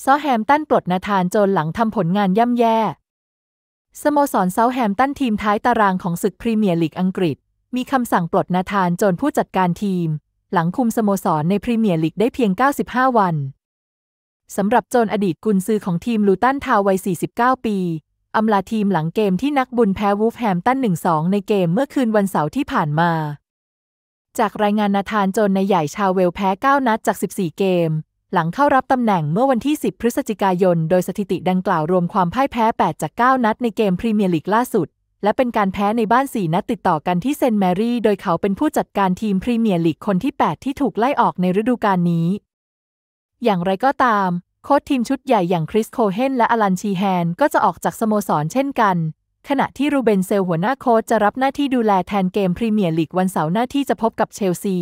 เซาแฮมตันปลดนาธานโจนหลังทำผลงานย่ำแย่สโมสรเซาแฮมตันทีมท้ายตารางของศึกพรีเมียร์ลีกอังกฤษมีคำสั่งปลดนาธานโจนผู้จัดการทีม หลังคุมสโมสรในพรีเมียร์ลีกได้เพียง 95 วัน สำหรับโจนอดีตกุนซือของทีมลูตันทาววัย49 ปี อำลาทีมหลังเกมที่นักบุญแพ้วูฟแฮมตัน1-2 ในเกมเมื่อคืนวันเสาร์ที่ผ่านมา จากรายงานนาธานโจนในใหญ่ชาวเวลแพ้9นัดจาก14 เกมหลังเข้ารับตำแหน่งเมื่อวันที่ 10 พฤศจิกายน โดยสถิติดังกล่าวรวมความพ่ายแพ้ 8 จาก 9 นัดในเกมพรีเมียร์ลีกล่าสุด และเป็นการแพ้ในบ้าน 4 นัดติดต่อกันที่เซนแมรี่โดยเขาเป็นผู้จัดการทีมพรีเมียร์ลีกคนที่ 8 ที่ถูกไล่ออกในฤดูกาลนี้ อย่างไรก็ตาม โค้ชทีมชุดใหญ่อย่างคริสโคเฮนและอลันชีแฮนก็จะออกจากสโมสรเช่นกัน ขณะที่รูเบนเซลหัวหน้าโค้ชจะรับหน้าที่ดูแลแทนเกมพรีเมียร์ลีกวันเสาร์หน้าที่จะพบกับเชลซี